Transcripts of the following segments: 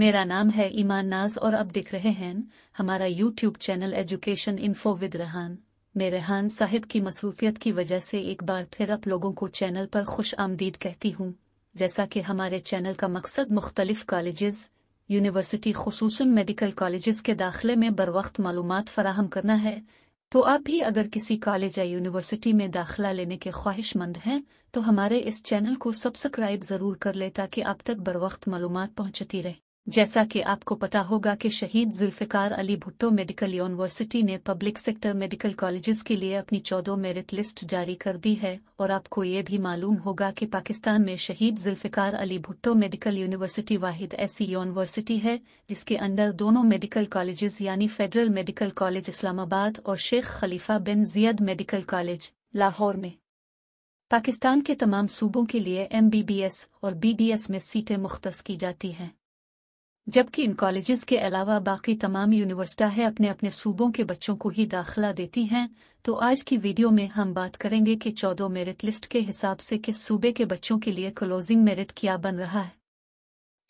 मेरा नाम है ईमान नाज और अब दिख रहे हैं हमारा YouTube channel education info with Rehan मैं रेहान साहिब की मसरूफियत की वजह से एक बार फिर आप लोगों को चैनल पर खुश आमदीद कहती हूँ जैसा कि हमारे चैनल का मकसद मुख्तलिफ कॉलेजेस यूनिवर्सिटी खसूस मेडिकल कॉलेज के दाखिले में बर वक्त मालूम फराहम करना है तो आप भी अगर किसी कॉलेज या यूनिवर्सिटी में दाखिला लेने के ख्वाहिशमंद हैं तो हमारे इस चैनल को सब्सक्राइब ज़रूर कर ले ताकि आप तक बर वक्त मालूम पहुँचती रहे जैसा कि आपको पता होगा कि शहीद जुल्फ़िकार अली भुट्टो मेडिकल यूनिवर्सिटी ने पब्लिक सेक्टर मेडिकल कॉलेजेस के लिए अपनी चौदह मेरिट लिस्ट जारी कर दी है और आपको ये भी मालूम होगा कि पाकिस्तान में शहीद जुल्फ़िकार अली भुट्टो मेडिकल यूनिवर्सिटी वाहिद ऐसी यूनिवर्सिटी है जिसके अंडर दोनों मेडिकल कॉलेजेस यानी फेडरल मेडिकल कॉलेज इस्लामाबाद और Sheikh Khalifa bin Zayed medical college Lahore में पाकिस्तान के तमाम सूबों के लिए एम और बी में सीटें मुख्त की जाती हैं जबकि इन कॉलेजेस के अलावा बाकी तमाम यूनिवर्सिटी अपने अपने सूबों के बच्चों को ही दाखिला देती हैं तो आज की वीडियो में हम बात करेंगे कि चौदह मेरिट लिस्ट के हिसाब से किस सूबे के बच्चों के लिए क्लोजिंग मेरिट क्या बन रहा है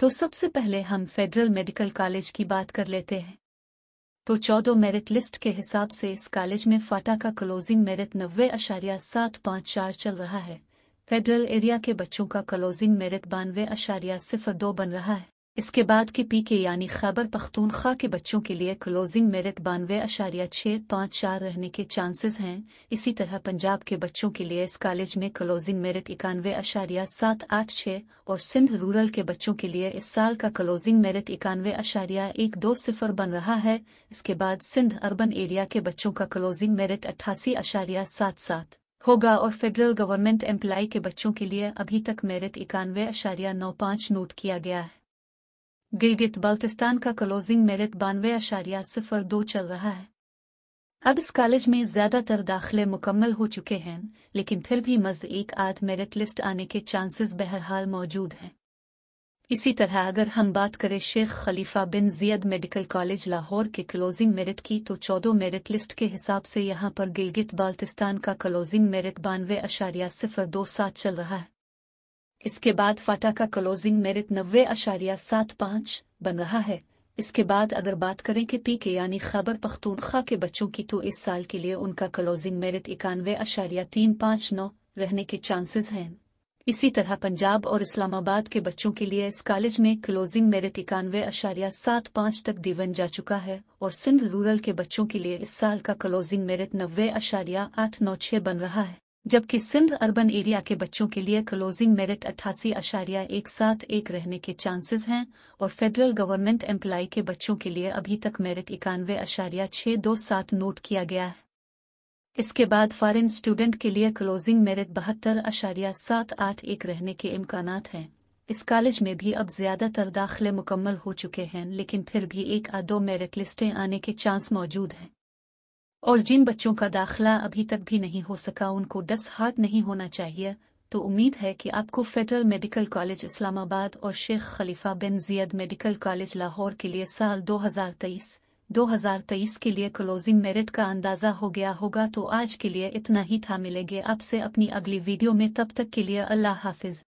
तो सबसे पहले हम फेडरल मेडिकल कॉलेज की बात कर लेते हैं तो चौदह मेरिट लिस्ट के हिसाब से इस कॉलेज में फाटा का क्लोजिंग मेरिट नब्बे अशारिया सात पाँच चार चल रहा है फेडरल एरिया के बच्चों का क्लोजिंग मेरिट बानवे अशारिया सिफर दो बन रहा है इसके बाद के पी के यानी खैबर पख्तूनख्वा के बच्चों के लिए क्लोजिंग मेरिट बानवे अशारिया छः पाँच चार रहने के चांसेस हैं इसी तरह पंजाब के बच्चों के लिए इस कॉलेज में क्लोजिंग मेरिट इक्यानवे अशारिया सात आठ छः और सिंध रूरल के बच्चों के लिए इस साल का क्लोजिंग मेरिट इक्यानवे अशारिया एक दो सिफर बन रहा है इसके बाद सिंध अर्बन एरिया के बच्चों का क्लोजिंग मेरिट अट्ठासी अशारिया सात सात होगा और फेडरल गवर्नमेंट एम्प्लाई के बच्चों के लिए अभी तक मेरिट इक्यानवे अशारिया नौ पाँच नोट किया गया है गिलगित बाल्टिस्तान का क्लोजिंग मेरिट बानवे अशारिया सिफर दो चल रहा है अब इस कॉलेज में ज्यादातर दाखिले मुकम्मल हो चुके हैं लेकिन फिर भी मज एक आध मेरिट लिस्ट आने के चांसेस बहरहाल मौजूद हैं इसी तरह अगर हम बात करें Sheikh Khalifa bin Zayed medical college Lahore के क्लोजिंग मेरिट की तो चौदह मेरिट लिस्ट के हिसाब से यहाँ पर गिलगित बाल्टिस्तान का क्लोजिंग मेरिट बानवे अशारिया सिफर दो सात चल रहा है इसके बाद फाटा का क्लोजिंग मेरिट नब्बे अशारिया सात पाँच बन रहा है इसके बाद अगर बात करें कि पी के यानी खबर पख्तूनख्वा के बच्चों की तो इस साल के लिए उनका क्लोजिंग मेरिट इक्यानवे अशारिया तीन पाँच नौ रहने के चांसेस हैं इसी तरह पंजाब और इस्लामाबाद के बच्चों के लिए इस कॉलेज में क्लोजिंग मेरिट इक्यानवे अशारिया सात पाँच तक दीवन जा चुका है और सिंध रूरल के बच्चों के लिए इस साल का क्लोजिंग मेरिट नब्बे अशारिया आठ नौ छः बन रहा है जबकि सिंध अर्बन एरिया के बच्चों के लिए क्लोजिंग मेरिट अट्ठासी अशारिया एक साथ एक रहने के चांसेस हैं और फेडरल गवर्नमेंट एम्प्लाई के बच्चों के लिए अभी तक मेरिट इक्यानवे अशारिया छह दो सात नोट किया गया है इसके बाद फॉरेन स्टूडेंट के लिए क्लोजिंग मेरिट बहत्तर अशारिया सात आठ एक रहने के इम्कान हैं इस कॉलेज में भी अब ज़्यादातर दाखिले मुकम्मल हो चुके हैं लेकिन फिर भी एक आ दो मेरिट लिस्टें आने के चांस मौजूद हैं और जिन बच्चों का दाखिला अभी तक भी नहीं हो सका उनको दस हार्ट नहीं होना चाहिए तो उम्मीद है कि आपको फेडरल मेडिकल कॉलेज इस्लामाबाद और Sheikh Khalifa bin Zayed medical college Lahore के लिए साल 2023 2023 के लिए क्लोजिंग मेरिट का अंदाज़ा हो गया होगा तो आज के लिए इतना ही था मिलेंगे आपसे अपनी अगली वीडियो में तब तक के लिए अल्लाह हाफिज